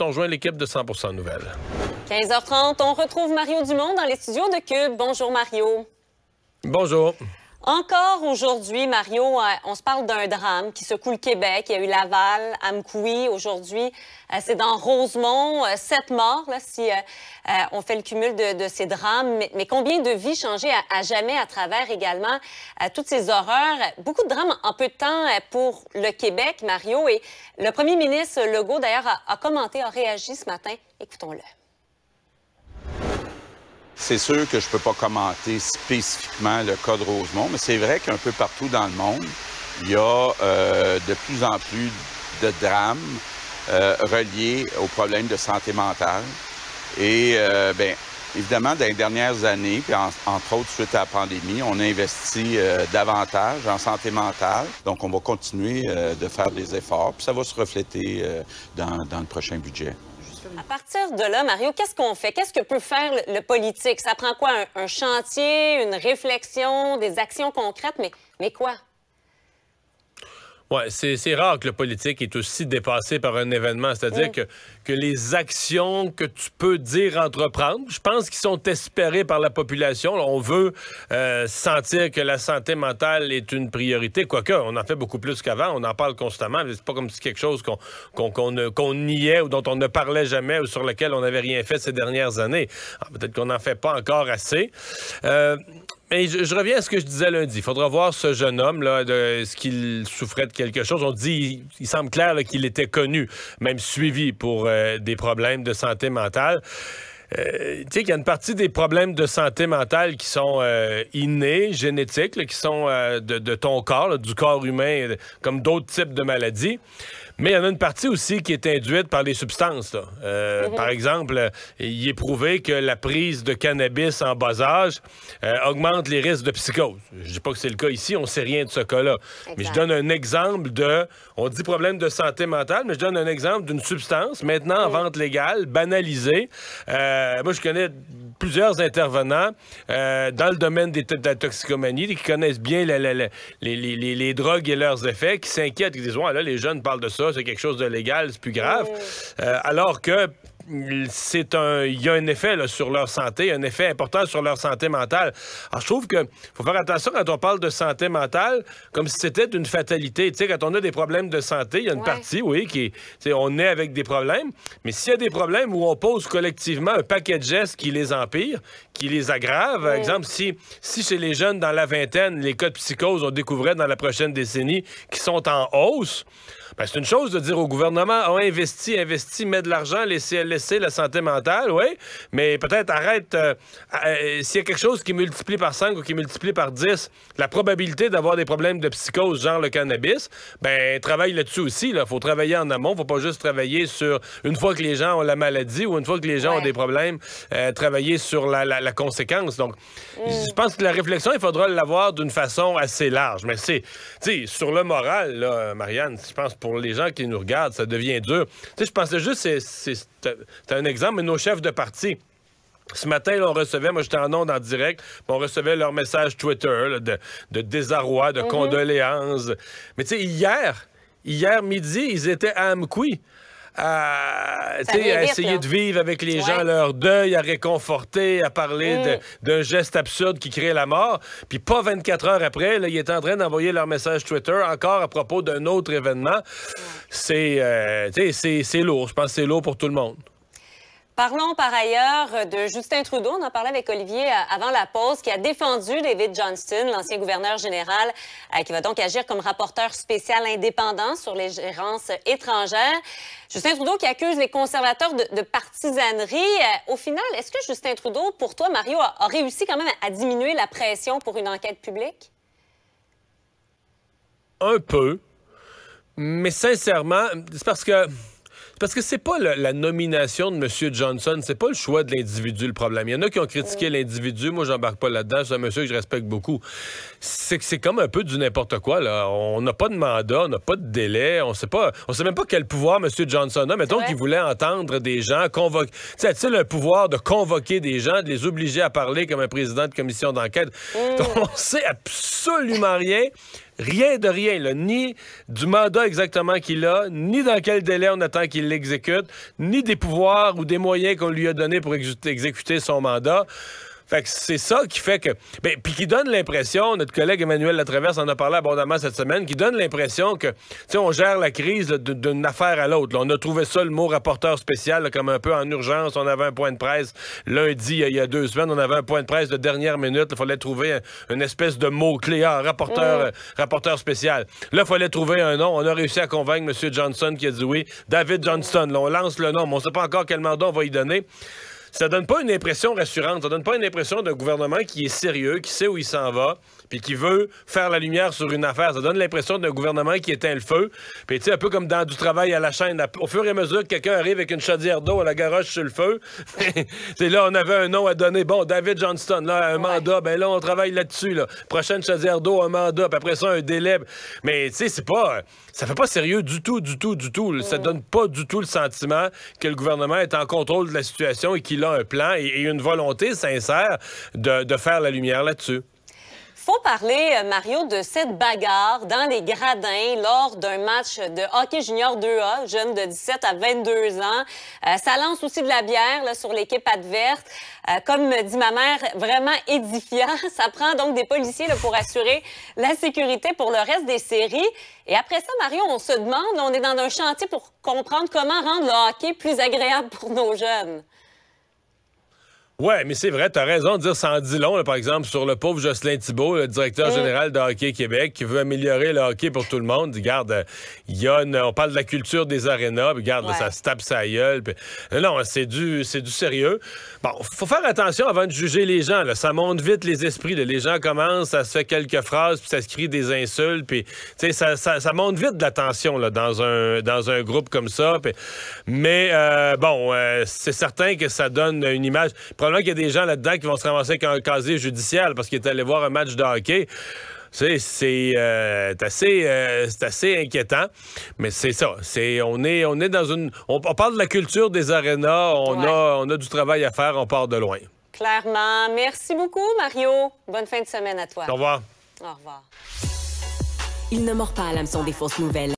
on l'équipe de 100 Nouvelles. 15h30, on retrouve Mario Dumont dans les studios de Cube. Bonjour, Mario. Bonjour. Encore aujourd'hui, Mario, euh, on se parle d'un drame qui secoue le Québec. Il y a eu Laval, Amkoui. Aujourd'hui, euh, c'est dans Rosemont. Euh, sept morts, là, si on fait le cumul de, ces drames. Mais, combien de vies changées à, jamais à travers également toutes ces horreurs? Beaucoup de drames en peu de temps pour le Québec, Mario. Et le premier ministre Legault, d'ailleurs, a commenté, a réagi ce matin. Écoutons-le. C'est sûr que je ne peux pas commenter spécifiquement le cas de Rosemont, mais c'est vrai qu'un peu partout dans le monde, il y a euh, de plus en plus de drames euh, reliés aux problèmes de santé mentale. Et euh, bien, évidemment, dans les dernières années, puis entre autres suite à la pandémie, on a investi davantage en santé mentale. Donc, on va continuer de faire des efforts, puis ça va se refléter dans le prochain budget. À partir de là, Mario, qu'est-ce qu'on fait? Qu'est-ce que peut faire le politique? Ça prend quoi? Un, chantier, une réflexion, des actions concrètes, mais, mais quoi? Oui, c'est rare que le politique est aussi dépassé par un événement. C'est-à-dire mm. que, que les actions que tu peux dire entreprendre, je pense qu'ils sont espérées par la population. On veut euh, sentir que la santé mentale est une priorité, quoique on en fait beaucoup plus qu'avant. On en parle constamment. C'est pas comme si quelque chose qu'on qu'on niait ou dont on ne parlait jamais ou sur lequel on n'avait rien fait ces dernières années. Ah, peut-être qu'on n'en fait pas encore assez. Euh, mais je, reviens à ce que je disais lundi. Il faudra voir ce jeune homme, là, de, ce qu'il souffrait de quelque chose. On dit, il, semble clair qu'il était connu, même suivi pour euh, des problèmes de santé mentale. Euh, tu sais qu'il y a une partie des problèmes de santé mentale qui sont euh, innés, génétiques, qui sont de, ton corps, du corps humain, comme d'autres types de maladies. Mais il y en a une partie aussi qui est induite par les substances. Euh, mhm. Par exemple, il est prouvé que la prise de cannabis en bas âge euh, augmente les risques de psychose. Je ne dis pas que c'est le cas ici, on ne sait rien de ce cas-là. Mais je donne un exemple de... On dit problème de santé mentale, mais je donne un exemple d'une substance maintenant en mhm. vente légale, banalisée. Euh, moi, je connais plusieurs intervenants dans le domaine des de la toxicomanie qui connaissent bien les, les, les, drogues et leurs effets, qui s'inquiètent, qui disent, ouais, là, les jeunes parlent de ça, c'est quelque chose de légal, c'est plus grave. Euh, alors que c'est un, il y a un effet sur leur santé, un effet important sur leur santé mentale. Alors, je trouve que faut faire attention quand on parle de santé mentale, comme si c'était une fatalité. Tu sais, quand on a des problèmes de santé, il y a une partie, oui, qui, on est avec des problèmes, mais s'il y a des problèmes où on pose collectivement un paquet de gestes qui les empire, qui les aggrave, par exemple, si, si chez les jeunes dans la vingtaine, les cas de psychose, on découvrait dans la prochaine décennie qui sont en hausse, ben, c'est une chose de dire au gouvernement, on ah, investit, investit, met de l'argent, les CLS c'est la santé mentale, oui, mais peut-être arrête. Euh, euh, s'il y a quelque chose qui multiplie par 5 ou qui multiplie par 10 la probabilité d'avoir des problèmes de psychose, genre le cannabis, ben travaille là-dessus aussi. Il là. faut travailler en amont. faut pas juste travailler sur une fois que les gens ont la maladie ou une fois que les gens ont des problèmes, euh, travailler sur la, conséquence. Donc, mm. je pense que la réflexion, il faudra l'avoir d'une façon assez large. Mais c'est, tu sais, sur le moral, là, Marianne, je pense pour les gens qui nous regardent, ça devient dur. Tu sais, je pensais juste, c'est c'est un exemple, mais nos chefs de parti. Ce matin, on recevait, moi j'étais en onde en direct, on recevait leur message Twitter de, désarroi, de mhm. condoléances. Mais tu sais, hier, hier midi, ils étaient à Amkoui à, à essayer de vivre avec les gens leur deuil, à réconforter, à parler mm. d'un geste absurde qui crée la mort. Puis pas 24 heures après, ils étaient en train d'envoyer leur message Twitter encore à propos d'un autre événement. Euh, c'est lourd. Je pense que c'est lourd pour tout le monde. Parlons par ailleurs de Justin Trudeau. On en parlait avec Olivier euh, avant la pause, qui a défendu David Johnston, l'ancien gouverneur général, euh, qui va donc agir comme rapporteur spécial indépendant sur les gérances étrangères. Justin Trudeau qui accuse les conservateurs de, partisanerie. Euh, au final, est-ce que Justin Trudeau, pour toi, Mario, a, a réussi quand même à diminuer la pression pour une enquête publique? Un peu. Mais sincèrement, c'est parce que parce que c'est pas la nomination de M. Johnson, c'est pas le choix de l'individu le problème. Il y en a qui ont critiqué l'individu. Moi, j'embarque pas là-dedans. C'est un monsieur que je respecte beaucoup. C'est que c'est comme un peu du n'importe quoi. Là. On n'a pas de mandat, on n'a pas de délai. On sait pas, on sait même pas quel pouvoir M. Johnson a. Mettons qu'il voulait entendre des gens, convoquer. A-t-il pouvoir de convoquer des gens, de les obliger à parler comme un président de commission d'enquête? On mm. On sait absolument rien. Rien de rien, ni du mandat exactement qu'il a, ni dans quel délai on attend qu'il l'exécute, ni des pouvoirs ou des moyens qu'on lui a donnés pour exécuter son mandat. Fait que c'est ça qui fait que. Ben, puis qui donne l'impression, notre collègue Emmanuel Latraverse en a parlé abondamment cette semaine, qui donne l'impression que, tu sais, on gère la crise d'une affaire à l'autre. On a trouvé ça le mot rapporteur spécial, comme un peu en urgence. On avait un point de presse lundi, il y a deux semaines. On avait un point de presse de dernière minute. Il fallait trouver une espèce de mot-clé. Ah, rapporteur, mm. euh, rapporteur spécial. Là, il fallait trouver un nom. On a réussi à convaincre M. Johnson qui a dit oui. David Johnson. Là, on lance le nom, on ne sait pas encore quel mandat on va y donner ça donne pas une impression rassurante. Ça donne pas une impression d'un gouvernement qui est sérieux, qui sait où il s'en va, puis qui veut faire la lumière sur une affaire. Ça donne l'impression d'un gouvernement qui éteint le feu. Puis, tu sais, un peu comme dans du travail à la chaîne. Au fur et à mesure que quelqu'un arrive avec une chaudière d'eau à la garage sur le feu, c'est là, on avait un nom à donner. Bon, David Johnston, là, un mandat. Ben là, on travaille là-dessus. Là. Prochaine chaudière d'eau, un mandat. Puis après ça, un délai. Mais, tu sais, c'est pas. Ça fait pas sérieux du tout, du tout, du tout. Ça mm. donne pas du tout le sentiment que le gouvernement est en contrôle de la situation et qu'il il a un plan et, une volonté sincère de, faire la lumière là-dessus faut parler, euh, Mario, de cette bagarre dans les gradins lors d'un match de hockey junior 2A, jeune de 17 à 22 ans. Euh, ça lance aussi de la bière sur l'équipe adverse. Comme euh, comme dit ma mère, vraiment édifiant. Ça prend donc des policiers pour assurer la sécurité pour le reste des séries. Et après ça, Mario, on se demande, on est dans un chantier pour comprendre comment rendre le hockey plus agréable pour nos jeunes. Oui, mais c'est vrai, tu as raison de dire sans dit long, par exemple, sur le pauvre Jocelyn Thibault, le directeur euh. général de Hockey Québec, qui veut améliorer le hockey pour tout le monde. Euh, il y a on parle de la culture des arénas, puis garde, ça se tape sa gueule. Euh, non, c'est du, c'est du sérieux. Bon, faut faire attention avant de juger les gens. Ça monte vite les esprits. Les gens commencent, ça se fait quelques phrases, puis ça se crie des insultes, puis ça, ça, ça, monte vite de l'attention dans, un, dans un groupe comme ça. Mais bon, c'est certain que ça donne une image probablement qu'il y a des gens là-dedans qui vont se ramasser avec un casier judiciaire parce qu'ils étaient allés voir un match de hockey. Euh, c'est assez, euh, c'est assez inquiétant, mais c'est ça. C'est on est on est dans une on, parle de la culture des arénas. On a on a du travail à faire. On part de loin. Clairement. Merci beaucoup, Mario. Bonne fin de semaine à toi. Au revoir. Au revoir. Il ne mord pas à l'hameçon des fausses nouvelles.